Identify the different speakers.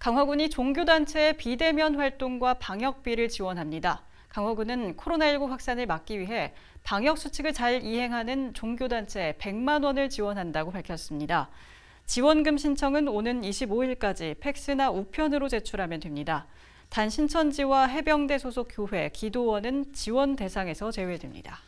Speaker 1: 강화군이 종교단체의 비대면 활동과 방역비를 지원합니다. 강화군은 코로나19 확산을 막기 위해 방역수칙을 잘 이행하는 종교단체 100만 원을 지원한다고 밝혔습니다. 지원금 신청은 오는 25일까지 팩스나 우편으로 제출하면 됩니다. 단 신천지와 해병대 소속 교회, 기도원은 지원 대상에서 제외됩니다.